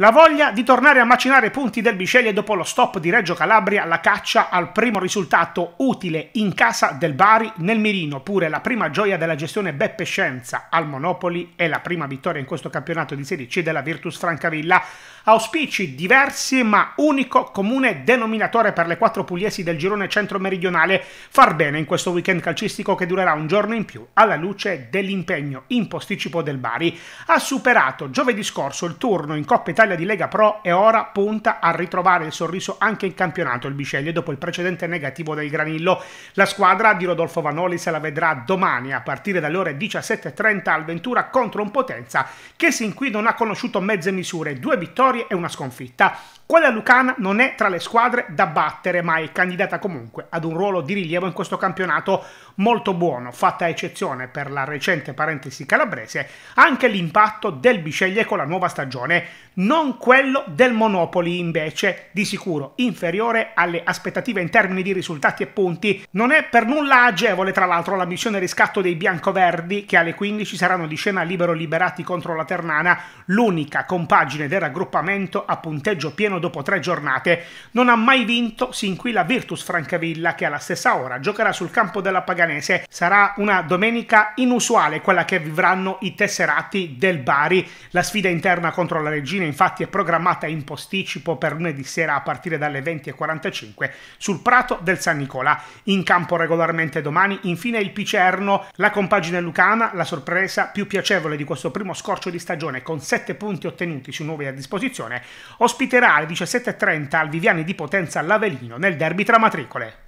La voglia di tornare a macinare punti del Bisceglie dopo lo stop di Reggio Calabria, alla caccia al primo risultato utile in casa del Bari nel mirino, pure la prima gioia della gestione Beppe Scienza al Monopoli e la prima vittoria in questo campionato di 16 della Virtus Francavilla. Auspici diversi ma unico comune denominatore per le quattro pugliesi del girone centro-meridionale, far bene in questo weekend calcistico che durerà un giorno in più alla luce dell'impegno in posticipo del Bari. Ha superato giovedì scorso il turno in Coppa Italia tabella di Lega Pro e ora punta a ritrovare il sorriso anche in campionato il Bisceglie dopo il precedente negativo del Granillo. La squadra di Rodolfo Vanoli se la vedrà domani a partire dalle ore 17.30 al Ventura contro un Potenza che sin qui non ha conosciuto mezze misure, due vittorie e una sconfitta. Quella lucana non è tra le squadre da battere, ma è candidata comunque ad un ruolo di rilievo in questo campionato molto buono, fatta eccezione per la recente parentesi calabrese, anche l'impatto del Bisceglie con la nuova stagione. Non non quello del Monopoli invece, di sicuro inferiore alle aspettative in termini di risultati e punti. Non è per nulla agevole tra l'altro la missione riscatto dei biancoverdi che alle 15 saranno di scena libero liberati contro la Ternana, l'unica compagine del raggruppamento a punteggio pieno dopo tre giornate. Non ha mai vinto sin qui la Virtus Francavilla che alla stessa ora giocherà sul campo della Paganese. Sarà una domenica inusuale quella che vivranno i tesserati del Bari. La sfida interna contro la Regina infatti infatti è programmata in posticipo per lunedì sera a partire dalle 20.45 sul Prato del San Nicola. In campo regolarmente domani, infine il Picerno, la compagine lucana, la sorpresa più piacevole di questo primo scorcio di stagione con 7 punti ottenuti su nuovi a disposizione, ospiterà alle 17.30 al Viviani di Potenza all'Avelino nel derby tra matricole.